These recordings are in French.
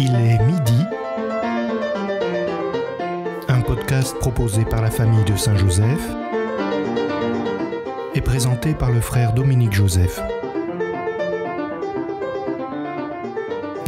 Il est midi. Un podcast proposé par la famille de Saint-Joseph et présenté par le frère Dominique Joseph.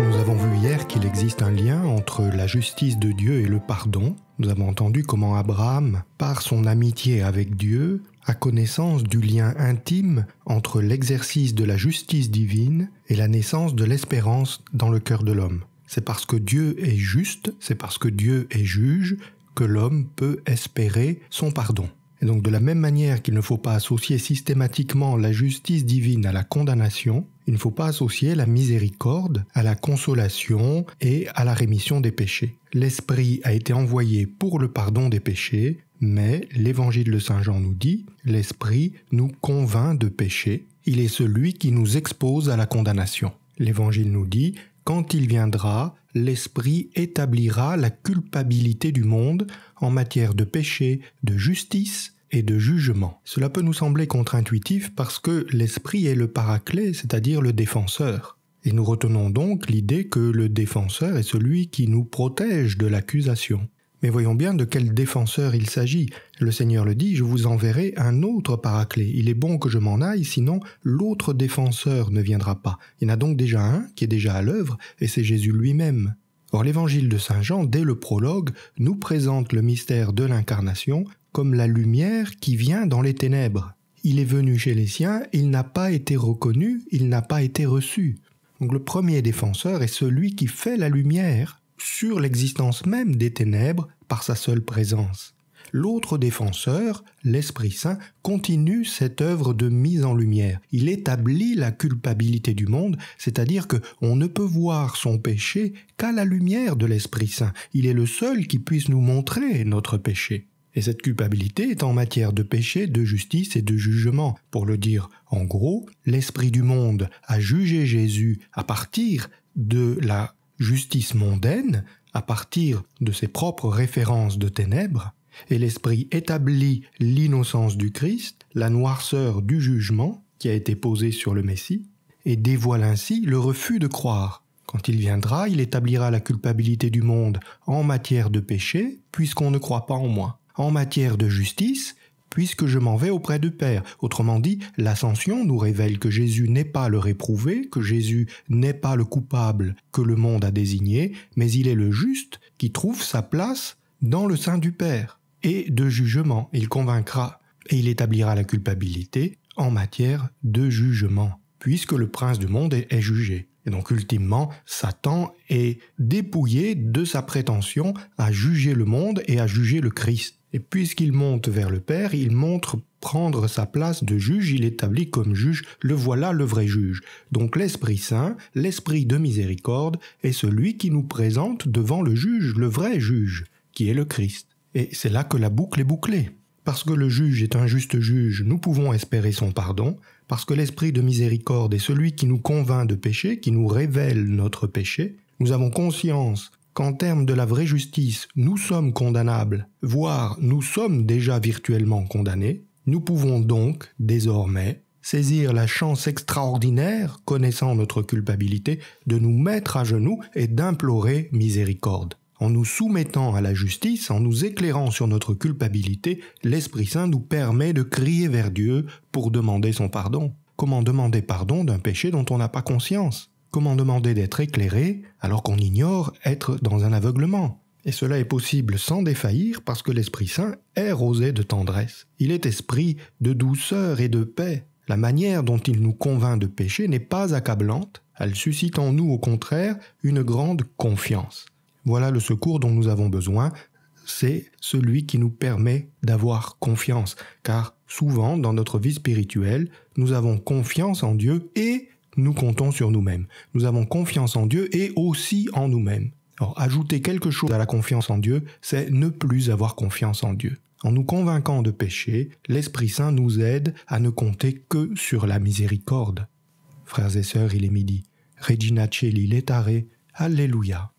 Nous avons vu hier qu'il existe un lien entre la justice de Dieu et le pardon. Nous avons entendu comment Abraham, par son amitié avec Dieu, a connaissance du lien intime entre l'exercice de la justice divine et la naissance de l'espérance dans le cœur de l'homme. C'est parce que Dieu est juste, c'est parce que Dieu est juge, que l'homme peut espérer son pardon. Et donc de la même manière qu'il ne faut pas associer systématiquement la justice divine à la condamnation, il ne faut pas associer la miséricorde à la consolation et à la rémission des péchés. L'Esprit a été envoyé pour le pardon des péchés, mais l'Évangile de Saint Jean nous dit, l'Esprit nous convainc de pécher, il est celui qui nous expose à la condamnation. L'Évangile nous dit, quand il viendra, l'Esprit établira la culpabilité du monde en matière de péché, de justice et de jugement. Cela peut nous sembler contre-intuitif parce que l'Esprit est le paraclet, c'est-à-dire le défenseur. Et nous retenons donc l'idée que le défenseur est celui qui nous protège de l'accusation. Mais voyons bien de quel défenseur il s'agit. Le Seigneur le dit, je vous enverrai un autre paraclet. Il est bon que je m'en aille, sinon l'autre défenseur ne viendra pas. Il y en a donc déjà un qui est déjà à l'œuvre, et c'est Jésus lui-même. Or l'évangile de Saint Jean, dès le prologue, nous présente le mystère de l'incarnation comme la lumière qui vient dans les ténèbres. Il est venu chez les siens, il n'a pas été reconnu, il n'a pas été reçu. Donc le premier défenseur est celui qui fait la lumière, sur l'existence même des ténèbres par sa seule présence. L'autre défenseur, l'Esprit Saint, continue cette œuvre de mise en lumière. Il établit la culpabilité du monde, c'est-à-dire que on ne peut voir son péché qu'à la lumière de l'Esprit Saint. Il est le seul qui puisse nous montrer notre péché. Et cette culpabilité est en matière de péché, de justice et de jugement. Pour le dire en gros, l'esprit du monde a jugé Jésus à partir de la justice mondaine à partir de ses propres références de ténèbres, et l'Esprit établit l'innocence du Christ, la noirceur du jugement qui a été posée sur le Messie, et dévoile ainsi le refus de croire. Quand il viendra, il établira la culpabilité du monde en matière de péché, puisqu'on ne croit pas en moi. En matière de justice, puisque je m'en vais auprès du Père. Autrement dit, l'ascension nous révèle que Jésus n'est pas le réprouvé, que Jésus n'est pas le coupable que le monde a désigné, mais il est le juste qui trouve sa place dans le sein du Père. Et de jugement, il convaincra et il établira la culpabilité en matière de jugement, puisque le prince du monde est, jugé. Et donc ultimement, Satan est dépouillé de sa prétention à juger le monde et à juger le Christ. Et puisqu'il monte vers le Père, il montre prendre sa place de juge, il établit comme juge, le voilà le vrai juge. Donc l'Esprit Saint, l'Esprit de miséricorde, est celui qui nous présente devant le juge, le vrai juge, qui est le Christ. Et c'est là que la boucle est bouclée. Parce que le juge est un juste juge, nous pouvons espérer son pardon, parce que l'Esprit de miséricorde est celui qui nous convainc de péché, qui nous révèle notre péché, nous avons conscience en termes de la vraie justice, nous sommes condamnables, voire nous sommes déjà virtuellement condamnés, nous pouvons donc, désormais, saisir la chance extraordinaire, connaissant notre culpabilité, de nous mettre à genoux et d'implorer miséricorde. En nous soumettant à la justice, en nous éclairant sur notre culpabilité, l'Esprit Saint nous permet de crier vers Dieu pour demander son pardon. Comment demander pardon d'un péché dont on n'a pas conscience Comment demander d'être éclairé alors qu'on ignore être dans un aveuglement Et cela est possible sans défaillir parce que l'Esprit Saint est rosé de tendresse. Il est esprit de douceur et de paix. La manière dont il nous convainc de pécher n'est pas accablante, elle suscite en nous au contraire une grande confiance. Voilà le secours dont nous avons besoin, c'est celui qui nous permet d'avoir confiance, car souvent dans notre vie spirituelle, nous avons confiance en Dieu et nous comptons sur nous-mêmes. Nous avons confiance en Dieu et aussi en nous-mêmes. Or, ajouter quelque chose à la confiance en Dieu, c'est ne plus avoir confiance en Dieu. En nous convainquant de pécher, l'Esprit Saint nous aide à ne compter que sur la miséricorde. Frères et sœurs, il est midi. Regina Celi, l'Etare, Alléluia.